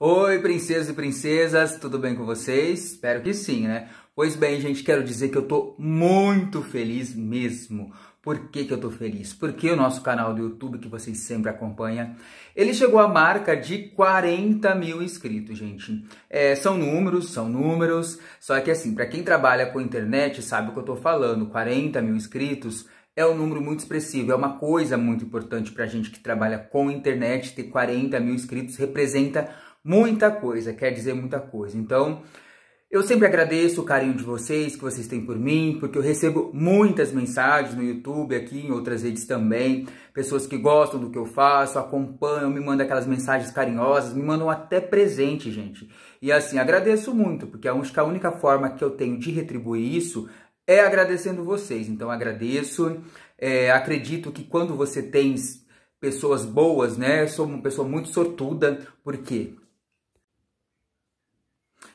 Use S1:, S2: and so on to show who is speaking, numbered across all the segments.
S1: Oi, princesas e princesas, tudo bem com vocês? Espero que sim, né? Pois bem, gente, quero dizer que eu tô muito feliz mesmo. Por que, que eu tô feliz? Porque o nosso canal do YouTube, que vocês sempre acompanham, ele chegou à marca de 40 mil inscritos, gente. É, são números, são números, só que assim, para quem trabalha com internet sabe o que eu tô falando, 40 mil inscritos é um número muito expressivo, é uma coisa muito importante pra gente que trabalha com internet, ter 40 mil inscritos representa Muita coisa, quer dizer muita coisa. Então, eu sempre agradeço o carinho de vocês, que vocês têm por mim, porque eu recebo muitas mensagens no YouTube, aqui em outras redes também. Pessoas que gostam do que eu faço, acompanham, me mandam aquelas mensagens carinhosas, me mandam até presente, gente. E assim, agradeço muito, porque é acho que a única forma que eu tenho de retribuir isso é agradecendo vocês. Então, agradeço. É, acredito que quando você tem pessoas boas, né, eu sou uma pessoa muito sortuda, porque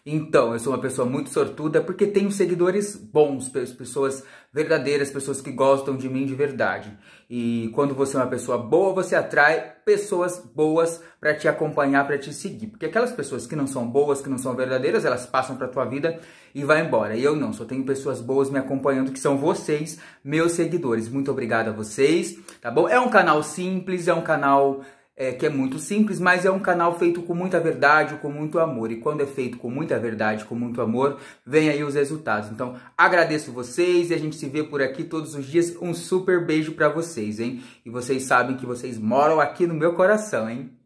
S1: então, eu sou uma pessoa muito sortuda porque tenho seguidores bons, pessoas verdadeiras, pessoas que gostam de mim de verdade. E quando você é uma pessoa boa, você atrai pessoas boas para te acompanhar, para te seguir. Porque aquelas pessoas que não são boas, que não são verdadeiras, elas passam para tua vida e vai embora. E eu não, só tenho pessoas boas me acompanhando que são vocês, meus seguidores. Muito obrigado a vocês, tá bom? É um canal simples, é um canal é, que é muito simples, mas é um canal feito com muita verdade, com muito amor. E quando é feito com muita verdade, com muito amor, vem aí os resultados. Então, agradeço vocês e a gente se vê por aqui todos os dias. Um super beijo para vocês, hein? E vocês sabem que vocês moram aqui no meu coração, hein?